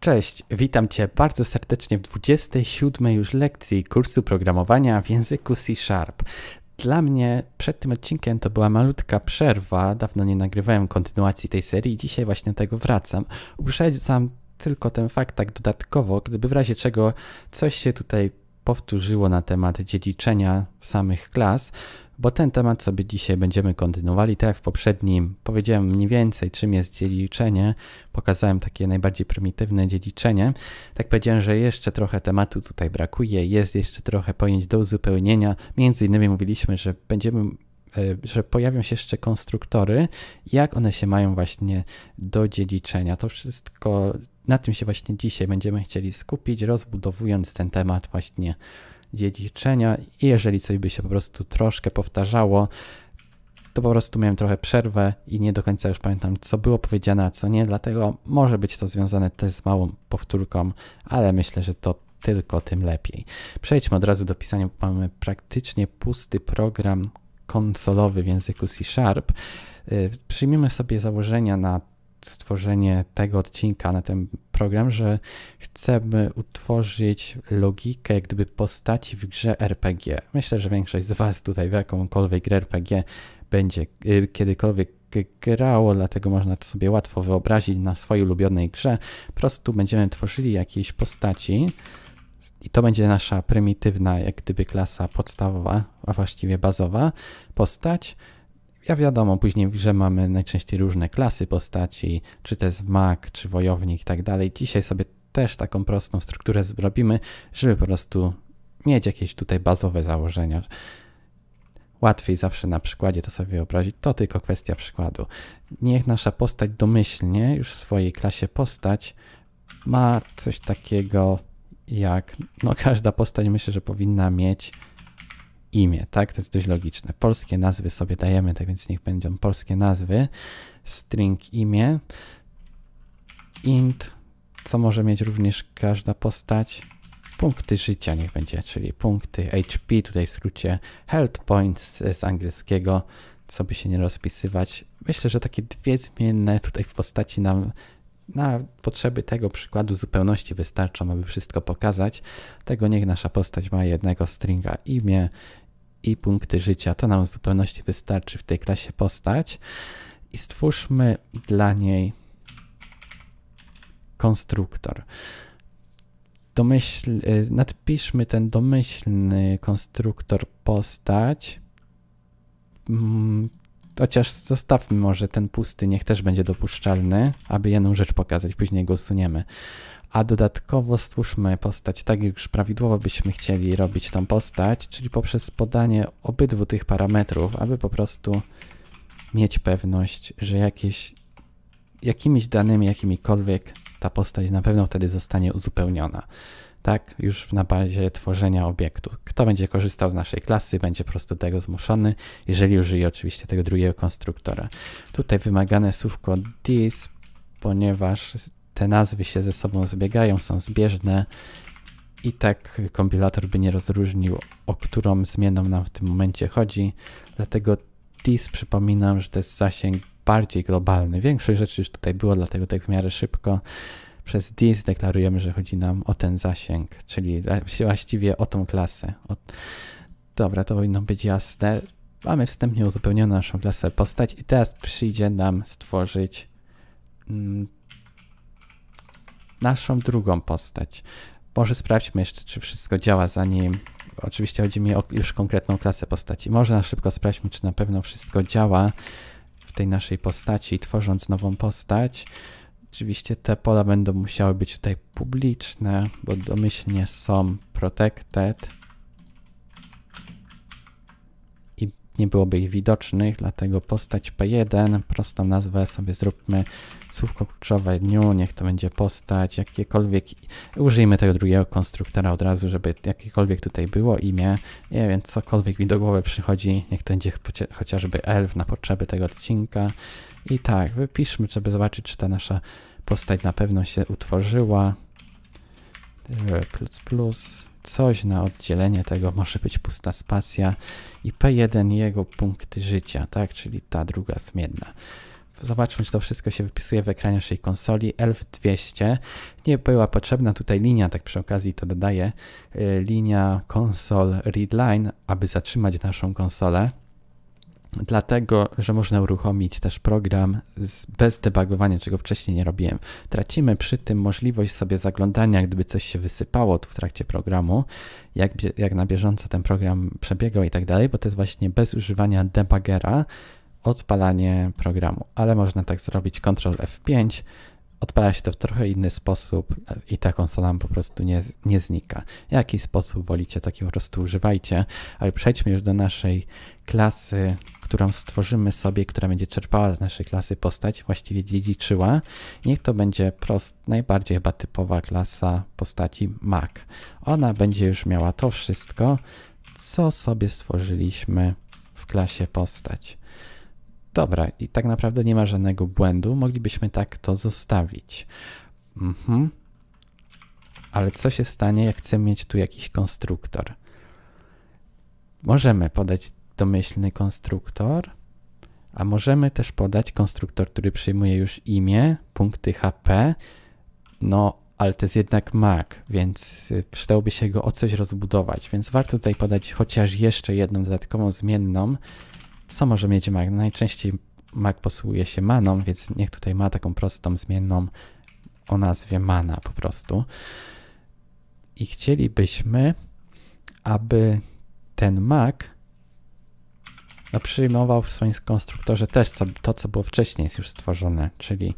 Cześć, witam Cię bardzo serdecznie w 27 już lekcji kursu programowania w języku C Sharp. Dla mnie przed tym odcinkiem to była malutka przerwa, dawno nie nagrywałem kontynuacji tej serii i dzisiaj właśnie do tego wracam. Uprzedzam tylko ten fakt tak dodatkowo, gdyby w razie czego coś się tutaj powtórzyło na temat dziedziczenia samych klas, bo ten temat sobie dzisiaj będziemy kontynuowali. Tak jak w poprzednim powiedziałem mniej więcej, czym jest dziedziczenie, pokazałem takie najbardziej prymitywne dziedziczenie. Tak powiedziałem, że jeszcze trochę tematu tutaj brakuje, jest jeszcze trochę pojęć do uzupełnienia. Między innymi mówiliśmy, że będziemy e, że pojawią się jeszcze konstruktory, jak one się mają właśnie do dziedziczenia. To wszystko, na tym się właśnie dzisiaj będziemy chcieli skupić, rozbudowując ten temat właśnie dziedziczenia i jeżeli coś by się po prostu troszkę powtarzało, to po prostu miałem trochę przerwę i nie do końca już pamiętam, co było powiedziane, a co nie, dlatego może być to związane też z małą powtórką, ale myślę, że to tylko tym lepiej. Przejdźmy od razu do pisania, bo mamy praktycznie pusty program konsolowy w języku C Sharp. Y, przyjmijmy sobie założenia na stworzenie tego odcinka na ten program, że chcemy utworzyć logikę jak gdyby postaci w grze RPG. Myślę, że większość z Was tutaj w jakąkolwiek grę RPG będzie y, kiedykolwiek grało, dlatego można to sobie łatwo wyobrazić na swojej ulubionej grze. Po prostu będziemy tworzyli jakieś postaci i to będzie nasza prymitywna jak gdyby klasa podstawowa, a właściwie bazowa postać ja wiadomo, później w grze mamy najczęściej różne klasy postaci, czy to jest mag, czy wojownik i tak dalej. Dzisiaj sobie też taką prostą strukturę zrobimy, żeby po prostu mieć jakieś tutaj bazowe założenia. Łatwiej zawsze na przykładzie to sobie wyobrazić, to tylko kwestia przykładu. Niech nasza postać domyślnie, już w swojej klasie postać, ma coś takiego jak, no każda postać myślę, że powinna mieć imię, tak? To jest dość logiczne. Polskie nazwy sobie dajemy, tak więc niech będą polskie nazwy. String imię. Int, co może mieć również każda postać. Punkty życia niech będzie, czyli punkty HP, tutaj w skrócie health points z angielskiego, co by się nie rozpisywać. Myślę, że takie dwie zmienne tutaj w postaci nam na potrzeby tego przykładu zupełności wystarczą, aby wszystko pokazać. Tego niech nasza postać ma jednego stringa imię i punkty życia. To nam w zupełności wystarczy w tej klasie postać. I stwórzmy dla niej konstruktor. Domyśl, y, nadpiszmy ten domyślny konstruktor postać. Mm, chociaż zostawmy może ten pusty, niech też będzie dopuszczalny, aby jedną rzecz pokazać, później go usuniemy a dodatkowo stwórzmy postać tak, jak już prawidłowo byśmy chcieli robić tą postać, czyli poprzez podanie obydwu tych parametrów, aby po prostu mieć pewność, że jakieś, jakimiś danymi, jakimikolwiek ta postać na pewno wtedy zostanie uzupełniona. Tak, już na bazie tworzenia obiektu. Kto będzie korzystał z naszej klasy, będzie po prostu tego zmuszony, jeżeli użyje oczywiście tego drugiego konstruktora. Tutaj wymagane słówko this, ponieważ te nazwy się ze sobą zbiegają, są zbieżne i tak kompilator by nie rozróżnił, o którą zmianą nam w tym momencie chodzi. Dlatego TIS przypominam, że to jest zasięg bardziej globalny. Większość rzeczy już tutaj było, dlatego tak w miarę szybko przez this deklarujemy, że chodzi nam o ten zasięg, czyli właściwie o tą klasę. O... Dobra, to powinno być jasne. Mamy wstępnie uzupełnioną naszą klasę postać i teraz przyjdzie nam stworzyć mm, naszą drugą postać. Może sprawdźmy jeszcze, czy wszystko działa, zanim... Oczywiście chodzi mi o już konkretną klasę postaci. Może na szybko sprawdźmy, czy na pewno wszystko działa w tej naszej postaci, tworząc nową postać. Oczywiście te pola będą musiały być tutaj publiczne, bo domyślnie są protected. nie byłoby ich widocznych, dlatego postać P1, prostą nazwę sobie zróbmy, słówko kluczowe dniu, niech to będzie postać, jakiekolwiek, użyjmy tego drugiego konstruktora od razu, żeby jakiekolwiek tutaj było imię, nie wiem, cokolwiek mi do głowy przychodzi, niech to będzie chociażby elf na potrzeby tego odcinka i tak, wypiszmy, żeby zobaczyć, czy ta nasza postać na pewno się utworzyła, plus plus, coś na oddzielenie tego może być pusta spacja i P1 jego punkty życia, tak, czyli ta druga zmienna. Zobaczmy, czy to wszystko się wypisuje w ekranie naszej konsoli. Elf 200. Nie była potrzebna tutaj linia, tak przy okazji to dodaję, y, linia konsol readline, aby zatrzymać naszą konsolę dlatego że można uruchomić też program z, bez debugowania, czego wcześniej nie robiłem. Tracimy przy tym możliwość sobie zaglądania, gdyby coś się wysypało tu w trakcie programu, jak, jak na bieżąco ten program przebiegał i tak dalej, bo to jest właśnie bez używania debugera odpalanie programu, ale można tak zrobić Ctrl F5, odpala się to w trochę inny sposób i ta konsola po prostu nie, nie znika. Jaki sposób wolicie, taki po prostu używajcie, ale przejdźmy już do naszej klasy którą stworzymy sobie, która będzie czerpała z naszej klasy postać, właściwie dziedziczyła. Niech to będzie prost, najbardziej chyba typowa klasa postaci Mac. Ona będzie już miała to wszystko, co sobie stworzyliśmy w klasie postać. Dobra, i tak naprawdę nie ma żadnego błędu, moglibyśmy tak to zostawić. Mhm. Ale co się stanie, jak chcę mieć tu jakiś konstruktor? Możemy podać domyślny konstruktor, a możemy też podać konstruktor, który przyjmuje już imię, punkty HP, no ale to jest jednak Mac, więc y, przydałoby się go o coś rozbudować, więc warto tutaj podać chociaż jeszcze jedną dodatkową zmienną, co może mieć Mac. Najczęściej Mac posługuje się maną, więc niech tutaj ma taką prostą zmienną o nazwie mana po prostu. I chcielibyśmy, aby ten Mac no, przyjmował w swoim konstruktorze też co, to, co było wcześniej jest już stworzone, czyli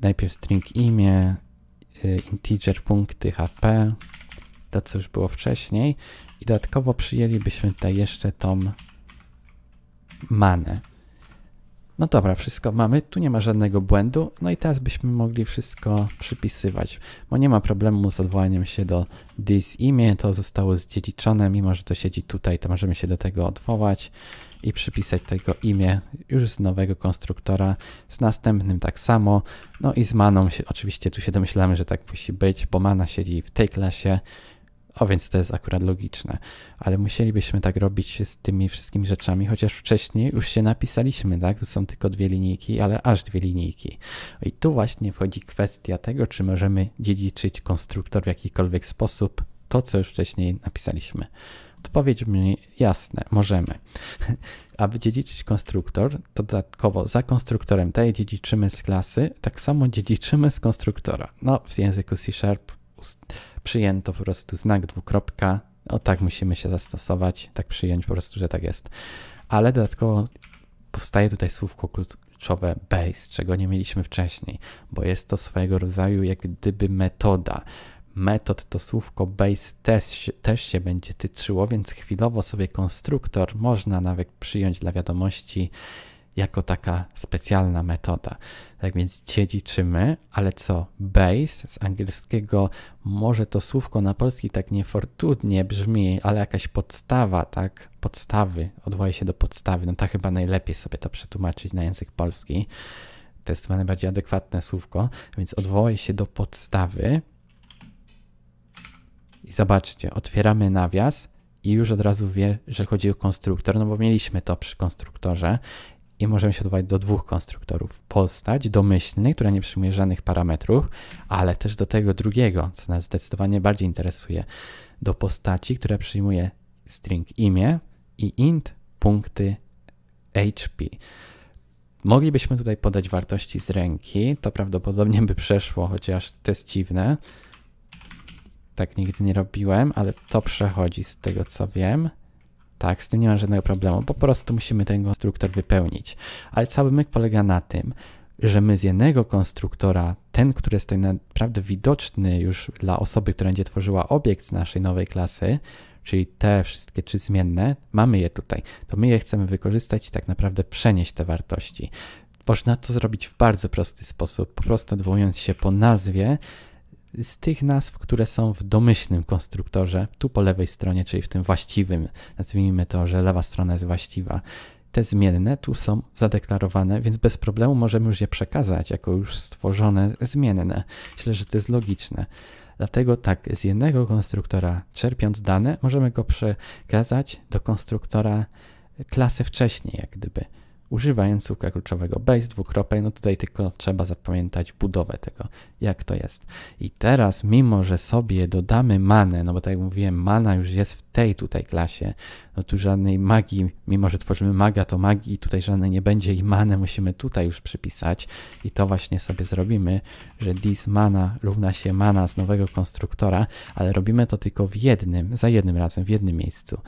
najpierw string imię, y, integer punkty HP, to co już było wcześniej i dodatkowo przyjęlibyśmy tutaj jeszcze tą manę, no dobra, wszystko mamy, tu nie ma żadnego błędu, no i teraz byśmy mogli wszystko przypisywać, bo nie ma problemu z odwołaniem się do this imię, to zostało zdziedziczone, mimo że to siedzi tutaj, to możemy się do tego odwołać i przypisać tego imię już z nowego konstruktora, z następnym tak samo, no i z maną się, oczywiście tu się domyślamy, że tak musi być, bo mana siedzi w tej klasie o, więc to jest akurat logiczne. Ale musielibyśmy tak robić z tymi wszystkimi rzeczami, chociaż wcześniej już się napisaliśmy, tak? Tu są tylko dwie linijki, ale aż dwie linijki. I tu właśnie wchodzi kwestia tego, czy możemy dziedziczyć konstruktor w jakikolwiek sposób to, co już wcześniej napisaliśmy. Odpowiedź mi jasne, możemy. Aby dziedziczyć konstruktor, to dodatkowo za konstruktorem tej dziedziczymy z klasy, tak samo dziedziczymy z konstruktora. No, w języku C Sharp przyjęto po prostu znak dwukropka. O tak musimy się zastosować, tak przyjąć po prostu, że tak jest. Ale dodatkowo powstaje tutaj słówko kluczowe base, czego nie mieliśmy wcześniej, bo jest to swojego rodzaju jak gdyby metoda. Metod to słówko base też, też się będzie tyczyło, więc chwilowo sobie konstruktor można nawet przyjąć dla wiadomości jako taka specjalna metoda. Tak więc dziedziczymy, ale co? Base z angielskiego, może to słówko na polski tak niefortunnie brzmi, ale jakaś podstawa, tak? Podstawy, Odwołaj się do podstawy. No ta chyba najlepiej sobie to przetłumaczyć na język polski. To jest chyba najbardziej adekwatne słówko, więc odwołaj się do podstawy. I zobaczcie, otwieramy nawias i już od razu wie, że chodzi o konstruktor, no bo mieliśmy to przy konstruktorze i możemy się odwołać do dwóch konstruktorów. Postać domyślnej, która nie przyjmuje żadnych parametrów, ale też do tego drugiego, co nas zdecydowanie bardziej interesuje, do postaci, która przyjmuje string imię i int punkty HP. Moglibyśmy tutaj podać wartości z ręki, to prawdopodobnie by przeszło, chociaż to jest dziwne. Tak nigdy nie robiłem, ale to przechodzi z tego co wiem. Tak, z tym nie ma żadnego problemu, po prostu musimy ten konstruktor wypełnić. Ale cały myk polega na tym, że my z jednego konstruktora, ten, który jest tak naprawdę widoczny już dla osoby, która będzie tworzyła obiekt z naszej nowej klasy, czyli te wszystkie trzy zmienne, mamy je tutaj. To my je chcemy wykorzystać i tak naprawdę przenieść te wartości. Można to zrobić w bardzo prosty sposób, po prostu odwołując się po nazwie z tych nazw, które są w domyślnym konstruktorze, tu po lewej stronie, czyli w tym właściwym, nazwijmy to, że lewa strona jest właściwa, te zmienne tu są zadeklarowane, więc bez problemu możemy już je przekazać jako już stworzone zmienne. Myślę, że to jest logiczne. Dlatego tak, z jednego konstruktora czerpiąc dane, możemy go przekazać do konstruktora klasy wcześniej, jak gdyby używając słówka kluczowego base dwukropek, no tutaj tylko trzeba zapamiętać budowę tego, jak to jest. I teraz, mimo że sobie dodamy manę, no bo tak jak mówiłem, mana już jest w tej tutaj klasie, no tu żadnej magii, mimo że tworzymy maga, to magii tutaj żadnej nie będzie i manę musimy tutaj już przypisać i to właśnie sobie zrobimy, że this mana równa się mana z nowego konstruktora, ale robimy to tylko w jednym, za jednym razem, w jednym miejscu.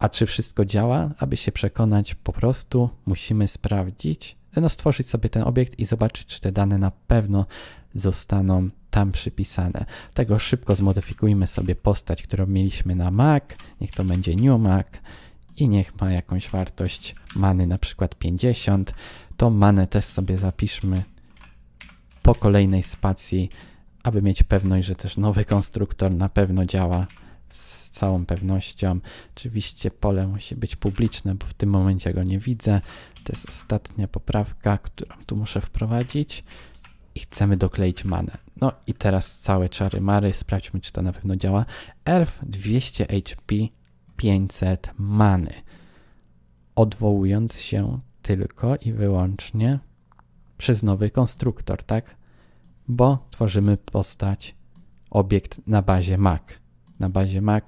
A czy wszystko działa? Aby się przekonać, po prostu musimy sprawdzić, no stworzyć sobie ten obiekt i zobaczyć, czy te dane na pewno zostaną tam przypisane. Tego szybko zmodyfikujmy sobie postać, którą mieliśmy na Mac. Niech to będzie New Mac i niech ma jakąś wartość many, na przykład 50. Tą manę też sobie zapiszmy po kolejnej spacji, aby mieć pewność, że też nowy konstruktor na pewno działa z całą pewnością. Oczywiście pole musi być publiczne, bo w tym momencie go nie widzę. To jest ostatnia poprawka, którą tu muszę wprowadzić i chcemy dokleić manę. No i teraz całe czary mary, sprawdźmy czy to na pewno działa. Elf 200 HP 500 many. Odwołując się tylko i wyłącznie przez nowy konstruktor, tak? Bo tworzymy postać, obiekt na bazie Mac. Na bazie Mac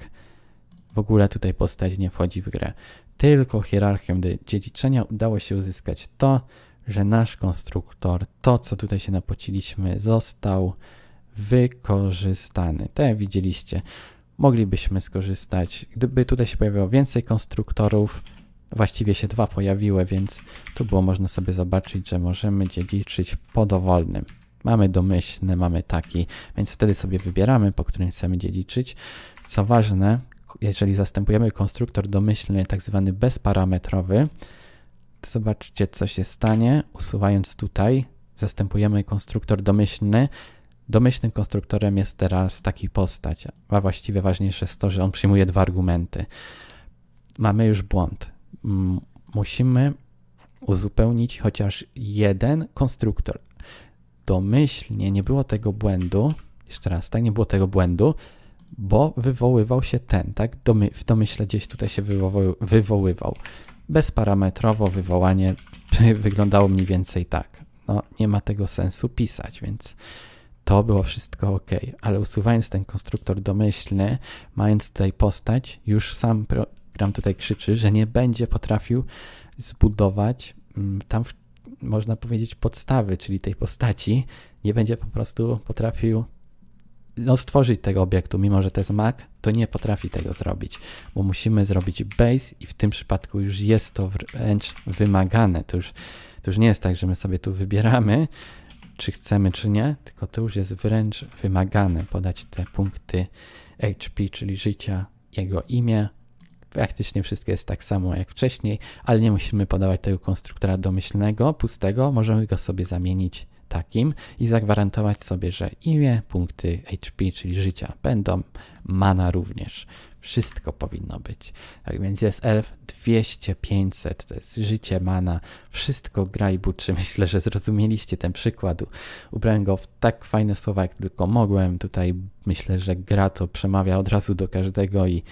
w ogóle tutaj postać nie wchodzi w grę. Tylko hierarchią dziedziczenia udało się uzyskać to, że nasz konstruktor, to co tutaj się napociliśmy, został wykorzystany. Te tak widzieliście. Moglibyśmy skorzystać, gdyby tutaj się pojawiło więcej konstruktorów, właściwie się dwa pojawiły, więc tu było można sobie zobaczyć, że możemy dziedziczyć po dowolnym. Mamy domyślny, mamy taki, więc wtedy sobie wybieramy, po którym chcemy dziedziczyć. Co ważne, jeżeli zastępujemy konstruktor domyślny, tak zwany bezparametrowy, to zobaczcie, co się stanie. Usuwając tutaj, zastępujemy konstruktor domyślny. Domyślnym konstruktorem jest teraz taki postać, a właściwie ważniejsze jest to, że on przyjmuje dwa argumenty. Mamy już błąd. Musimy uzupełnić chociaż jeden konstruktor. Domyślnie nie było tego błędu, jeszcze raz, tak, nie było tego błędu, bo wywoływał się ten, tak? Domy, w domyśle gdzieś tutaj się wywoływał. wywoływał. Bezparametrowo wywołanie wyglądało mniej więcej tak. No, nie ma tego sensu pisać, więc to było wszystko ok, ale usuwając ten konstruktor domyślny, mając tutaj postać, już sam program tutaj krzyczy, że nie będzie potrafił zbudować mm, tam, można powiedzieć, podstawy, czyli tej postaci, nie będzie po prostu potrafił no, stworzyć tego obiektu, mimo że to jest Mac, to nie potrafi tego zrobić, bo musimy zrobić base i w tym przypadku już jest to wręcz wymagane. To już, to już nie jest tak, że my sobie tu wybieramy, czy chcemy, czy nie, tylko to już jest wręcz wymagane podać te punkty HP, czyli życia, jego imię. Praktycznie wszystko jest tak samo jak wcześniej, ale nie musimy podawać tego konstruktora domyślnego, pustego, możemy go sobie zamienić takim i zagwarantować sobie, że imię, punkty HP, czyli życia będą, mana również. Wszystko powinno być. Tak więc jest elf 200, 500, to jest życie, mana, wszystko gra i buczy. Myślę, że zrozumieliście ten przykład. Ubrałem go w tak fajne słowa, jak tylko mogłem. Tutaj myślę, że gra to przemawia od razu do każdego i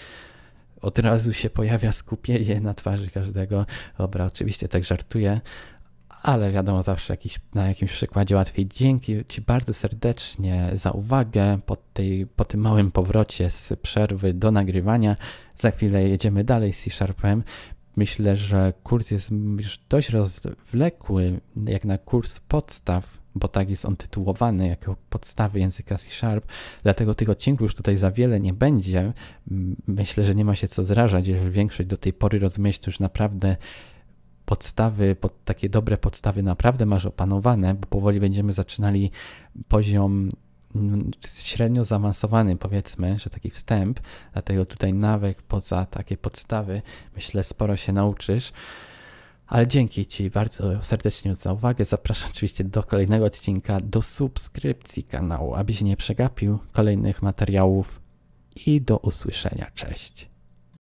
od razu się pojawia skupienie na twarzy każdego. Dobra, oczywiście tak żartuję, ale wiadomo, zawsze jakiś, na jakimś przykładzie łatwiej. Dzięki Ci bardzo serdecznie za uwagę po, tej, po tym małym powrocie z przerwy do nagrywania. Za chwilę jedziemy dalej z C-Sharpem. Myślę, że kurs jest już dość rozwlekły, jak na kurs podstaw, bo tak jest on tytułowany jako podstawy języka C-Sharp, dlatego tych odcinków już tutaj za wiele nie będzie. Myślę, że nie ma się co zrażać, jeżeli większość do tej pory rozumieć, to już naprawdę podstawy, pod takie dobre podstawy naprawdę masz opanowane, bo powoli będziemy zaczynali poziom mm, średnio zaawansowany, powiedzmy, że taki wstęp, dlatego tutaj nawet poza takie podstawy, myślę, sporo się nauczysz. Ale dzięki Ci bardzo serdecznie za uwagę. Zapraszam oczywiście do kolejnego odcinka, do subskrypcji kanału, abyś nie przegapił kolejnych materiałów i do usłyszenia. Cześć.